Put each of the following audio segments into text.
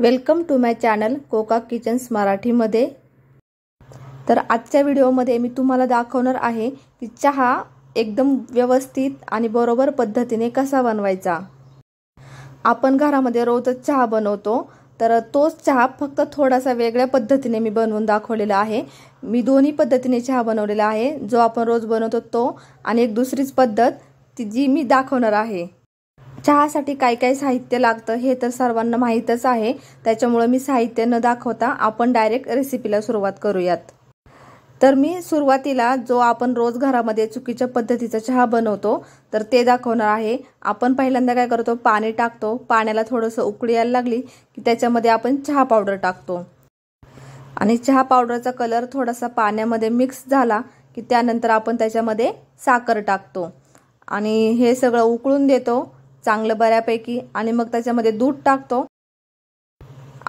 welcome to my channel Koka kitchens मराठीमध्ये तर आजच्या व्हिडिओमध्ये मी तुम्हाला दाखवणार आहे की चहा एकदम व्यवस्थित आणि बरोबर पद्धतीने कसा बनवायचा आपण घरामध्ये रोजच चहा बनवतो तर तोच चहा फक्त थोडासा वेगळ्या पद्धतीने मी बनवून दाखवलेला आहे मी दोन्ही पद्धतीने चहा बनवलेला आहे जो आपण रोज बनवतो तो आणि एक दुसरीच पद्धत ती जी मी दाखवणार आहे चहासाठी काय काय साहित्य लागतं हे तर सर्वांना माहीतच आहे त्याच्यामुळे मी साहित्य न दाखवता आपण डायरेक्ट रेसिपीला सुरुवात करूयात तर मी सुरुवातीला जो आपण रोज घरामध्ये चुकीच्या पद्धतीचा चहा बनवतो तर ते दाखवणार आहे आपण पहिल्यांदा काय करतो पाणी टाकतो पाण्याला थोडंसं उकळी यायला लागली की त्याच्यामध्ये आपण चहा पावडर टाकतो आणि चहा पावडरचा कलर थोडासा पाण्यामध्ये मिक्स झाला की त्यानंतर आपण त्याच्यामध्ये साखर टाकतो आणि हे सगळं उकळून देतो चांगलं बऱ्यापैकी आणि मग त्याच्यामध्ये दूध टाकतो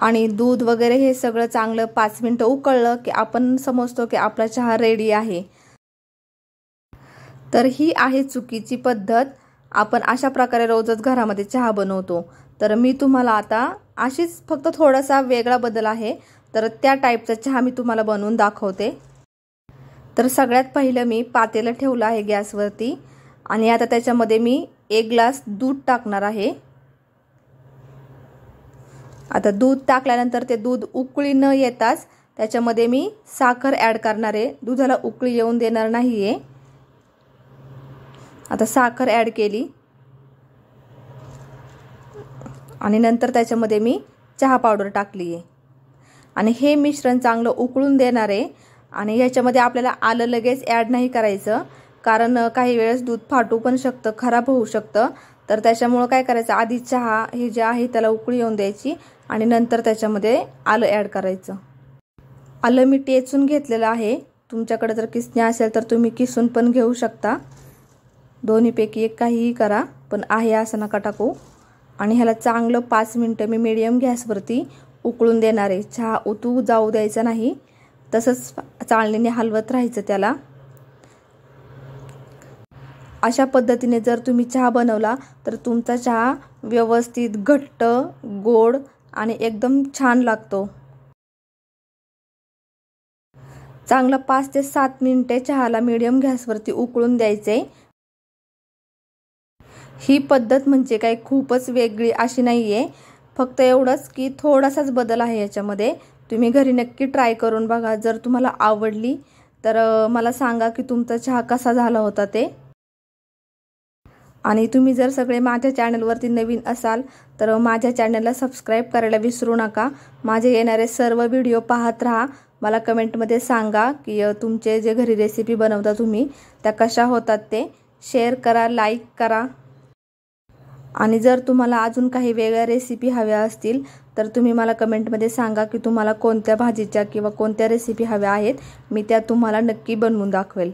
आणि दूध वगैरे हे सगळं चांगलं पाच मिनटं उकळलं की आपण समजतो की आपला चहा रेडी आहे तर ही आहे चुकीची पद्धत आपण अशा प्रकारे रोजच घरामध्ये चहा बनवतो तर मी तुम्हाला आता अशीच फक्त थोडासा वेगळा बदल आहे तर त्या टाईपचा चहा मी तुम्हाला बनवून दाखवते तर सगळ्यात पहिलं मी पातेलं ठेवलं आहे गॅसवरती आणि आता त्याच्यामध्ये मी एक ग्लास दूध टाकणार आहे आता दूध टाकल्यानंतर ते दूध उकळी न येताच त्याच्यामध्ये मी साखर ॲड करणार आहे दुधाला उकळी येऊन देणार नाही आहे आता साखर ॲड केली आणि नंतर त्याच्यामध्ये मी चहा पावडर टाकली आहे आणि हे मिश्रण चांगलं उकळून देणार आहे आणि ह्याच्यामध्ये आपल्याला आलं लगेच ॲड नाही करायचं कारण काही वेळेस दूध फाटू पण शकतं खराब होऊ शकतं तर त्याच्यामुळं काय करायचं आधी चहा हे जे आहे त्याला उकळी येऊन द्यायची आणि नंतर त्याच्यामध्ये आलं ॲड करायचं आलं मी टेचून घेतलेलं आहे तुमच्याकडे जर किसण्या असेल तर तुम्ही किसून पण घेऊ शकता दोन्हीपैकी एक काहीही करा पण आहे असं नका टाकू आणि ह्याला चांगलं पाच मिनटं मी मिडियम गॅसवरती उकळून देणार आहे चहा उतू जाऊ द्यायचा नाही तसंच चाळणीने हलवत राहायचं त्याला अशा पद्धतीने जर तुम्ही चहा बनवला तर तुमचा चहा व्यवस्थित घट्ट गोड आणि एकदम छान लागतो चांगला पाच ते सात मिनिटे चहाला मीडियम गॅसवरती उकळून द्यायचे ही पद्धत म्हणजे काय खूपच वेगळी अशी नाही आहे फक्त एवढंच की थोडासाच बदल आहे याच्यामध्ये तुम्ही घरी नक्की ट्राय करून बघा जर तुम्हाला आवडली तर मला सांगा की तुमचा चहा कसा झाला होता ते आणि तुम्ही जर सगळे माझ्या चॅनलवरती नवीन असाल तर माझ्या चॅनलला सबस्क्राईब करायला विसरू नका माझे येणारे सर्व व्हिडिओ पाहत राहा मला कमेंटमध्ये सांगा की तुमचे जे घरी रेसिपी बनवता तुम्ही त्या कशा होतात ते शेअर करा लाईक करा आणि जर तुम्हाला अजून काही वेगळ्या रेसिपी हव्या असतील तर तुम्ही मला कमेंटमध्ये सांगा की तुम्हाला कोणत्या भाजीच्या किंवा कोणत्या रेसिपी हव्या आहेत मी त्या तुम्हाला नक्की बनवून दाखवेल